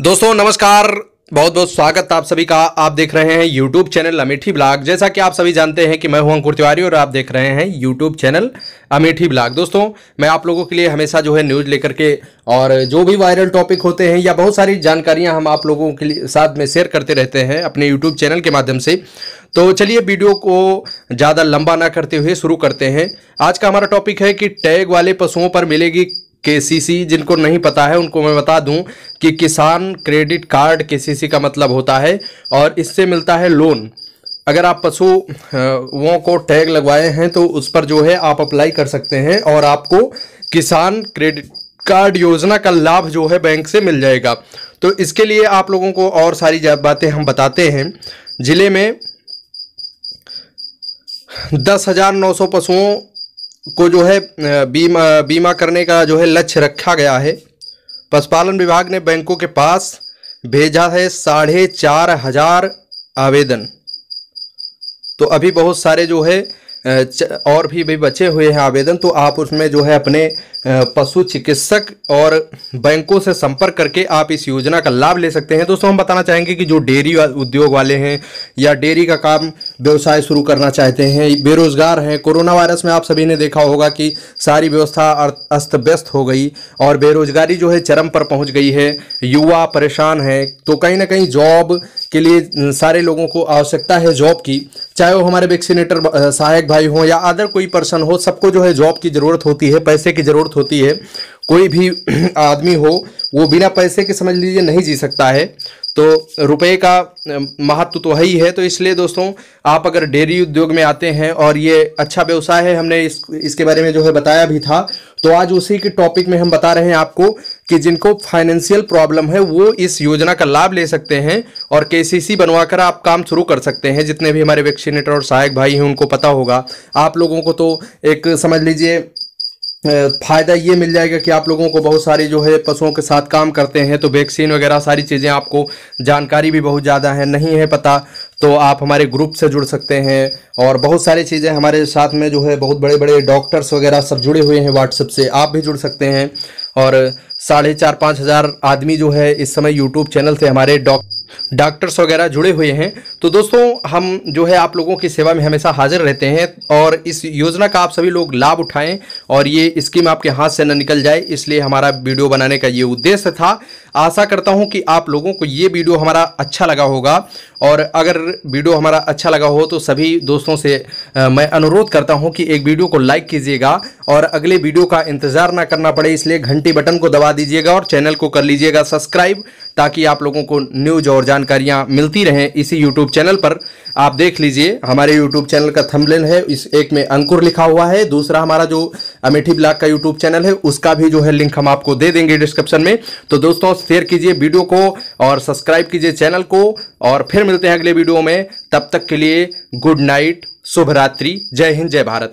दोस्तों नमस्कार बहुत बहुत स्वागत आप सभी का आप देख रहे हैं यूट्यूब चैनल अमेठी ब्लॉग जैसा कि आप सभी जानते हैं कि मैं हूं अंकुर तिवारी और आप देख रहे हैं यूट्यूब चैनल अमेठी ब्लॉग दोस्तों मैं आप लोगों के लिए हमेशा जो है न्यूज़ लेकर के और जो भी वायरल टॉपिक होते हैं या बहुत सारी जानकारियां हम आप लोगों के लिए साथ में शेयर करते रहते हैं अपने यूट्यूब चैनल के माध्यम से तो चलिए वीडियो को ज़्यादा लंबा ना करते हुए शुरू करते हैं आज का हमारा टॉपिक है कि टैग वाले पशुओं पर मिलेगी केसीसी जिनको नहीं पता है उनको मैं बता दूं कि किसान क्रेडिट कार्ड केसीसी का मतलब होता है और इससे मिलता है लोन अगर आप पशुओं को टैग लगवाए हैं तो उस पर जो है आप अप्लाई कर सकते हैं और आपको किसान क्रेडिट कार्ड योजना का लाभ जो है बैंक से मिल जाएगा तो इसके लिए आप लोगों को और सारी बातें हम बताते हैं ज़िले में दस हज़ार नौ सौ पशुओं को जो है बीमा बीमा करने का जो है लक्ष्य रखा गया है पशुपालन विभाग ने बैंकों के पास भेजा है साढ़े चार हजार आवेदन तो अभी बहुत सारे जो है और भी भी बचे हुए हैं आवेदन तो आप उसमें जो है अपने पशु चिकित्सक और बैंकों से संपर्क करके आप इस योजना का लाभ ले सकते हैं दोस्तों हम बताना चाहेंगे कि जो डेयरी उद्योग वाले हैं या डेयरी का काम व्यवसाय शुरू करना चाहते हैं बेरोजगार हैं कोरोना वायरस में आप सभी ने देखा होगा कि सारी व्यवस्था अस्त व्यस्त हो गई और बेरोजगारी जो है चरम पर पहुँच गई है युवा परेशान हैं तो कहीं ना कहीं जॉब के लिए सारे लोगों को आवश्यकता है जॉब की चाहे वो हमारे वैक्सीनेटर सहायक भाई हों या अदर कोई पर्सन हो सबको जो है जॉब की ज़रूरत होती है पैसे की ज़रूरत होती है कोई भी आदमी हो वो बिना पैसे के समझ लीजिए नहीं जी सकता है तो रुपए का महत्व तो है ही है तो इसलिए दोस्तों आप अगर डेयरी उद्योग में आते हैं और ये अच्छा व्यवसाय है हमने इस इसके बारे में जो है बताया भी था तो आज उसी के टॉपिक में हम बता रहे हैं आपको कि जिनको फाइनेंशियल प्रॉब्लम है वो इस योजना का लाभ ले सकते हैं और के बनवाकर आप काम शुरू कर सकते हैं जितने भी हमारे वैक्सीनेटर और सहायक भाई हैं उनको पता होगा आप लोगों को तो एक समझ लीजिए फ़ायदा ये मिल जाएगा कि आप लोगों को बहुत सारी जो है पशुओं के साथ काम करते हैं तो वैक्सीन वगैरह सारी चीज़ें आपको जानकारी भी बहुत ज़्यादा है नहीं है पता तो आप हमारे ग्रुप से जुड़ सकते हैं और बहुत सारी चीज़ें हमारे साथ में जो है बहुत बड़े बड़े डॉक्टर्स वगैरह सब जुड़े हुए हैं व्हाट्सएप से आप भी जुड़ सकते हैं और साढ़े चार पाँच हज़ार आदमी जो है इस समय यूट्यूब चैनल से हमारे डॉ डॉक्टर्स वगैरह जुड़े हुए हैं तो दोस्तों हम जो है आप लोगों की सेवा में हमेशा हाजिर रहते हैं और इस योजना का आप सभी लोग लाभ उठाएं और ये स्कीम आपके हाथ से न निकल जाए इसलिए हमारा वीडियो बनाने का ये उद्देश्य था आशा करता हूँ कि आप लोगों को ये वीडियो हमारा अच्छा लगा होगा और अगर वीडियो हमारा अच्छा लगा हो तो सभी दोस्तों से आ, मैं अनुरोध करता हूँ कि एक वीडियो को लाइक कीजिएगा और अगले वीडियो का इंतज़ार ना करना पड़े इसलिए घंटी बटन को दबा दीजिएगा और चैनल को कर लीजिएगा सब्सक्राइब ताकि आप लोगों को न्यूज और जानकारियाँ मिलती रहें इसी यूट्यूब चैनल पर आप देख लीजिए हमारे यूट्यूब चैनल का थमलेन है इस एक में अंकुर लिखा हुआ है दूसरा हमारा जो अमेठी ब्लॉक का यूट्यूब चैनल है उसका भी जो है लिंक हम आपको दे देंगे डिस्क्रिप्शन में तो दोस्तों शेयर कीजिए वीडियो को और सब्सक्राइब कीजिए चैनल को और फिर मिलते हैं अगले वीडियो में तब तक के लिए गुड नाइट शुभ रात्रि जय हिंद जय भारत